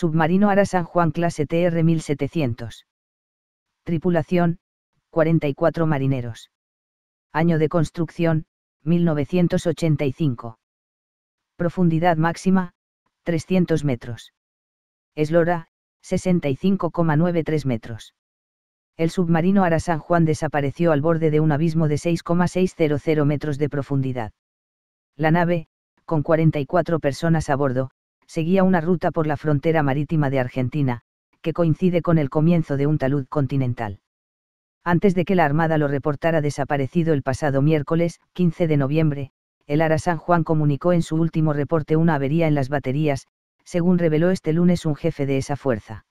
Submarino Ara San Juan clase TR 1700. Tripulación, 44 marineros. Año de construcción, 1985. Profundidad máxima, 300 metros. Eslora, 65,93 metros. El submarino Ara San Juan desapareció al borde de un abismo de 6,600 metros de profundidad. La nave, con 44 personas a bordo, seguía una ruta por la frontera marítima de Argentina, que coincide con el comienzo de un talud continental. Antes de que la Armada lo reportara desaparecido el pasado miércoles, 15 de noviembre, el Ara San Juan comunicó en su último reporte una avería en las baterías, según reveló este lunes un jefe de esa fuerza.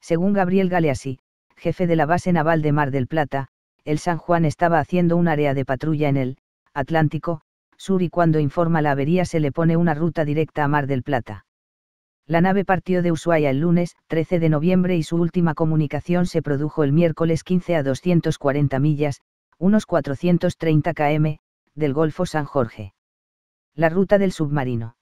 Según Gabriel Galeassi, jefe de la base naval de Mar del Plata, el San Juan estaba haciendo un área de patrulla en el Atlántico, Sur y cuando informa la avería se le pone una ruta directa a Mar del Plata. La nave partió de Ushuaia el lunes, 13 de noviembre y su última comunicación se produjo el miércoles 15 a 240 millas, unos 430 km, del Golfo San Jorge. La ruta del submarino.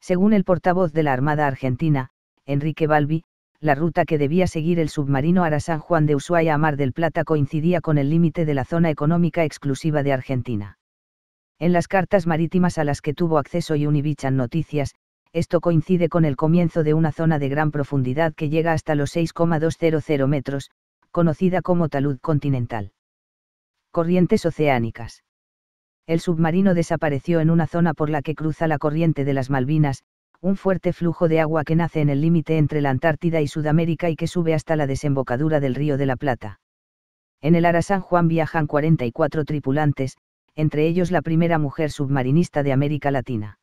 Según el portavoz de la Armada Argentina, Enrique Balbi, la ruta que debía seguir el submarino Ara San Juan de Ushuaia a Mar del Plata coincidía con el límite de la zona económica exclusiva de Argentina. En las cartas marítimas a las que tuvo acceso y Univichan Noticias, esto coincide con el comienzo de una zona de gran profundidad que llega hasta los 6,200 metros, conocida como talud continental. Corrientes oceánicas. El submarino desapareció en una zona por la que cruza la corriente de las Malvinas, un fuerte flujo de agua que nace en el límite entre la Antártida y Sudamérica y que sube hasta la desembocadura del Río de la Plata. En el Ara San Juan viajan 44 tripulantes, entre ellos la primera mujer submarinista de América Latina.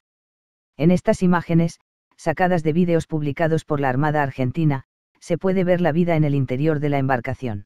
En estas imágenes, sacadas de vídeos publicados por la Armada Argentina, se puede ver la vida en el interior de la embarcación.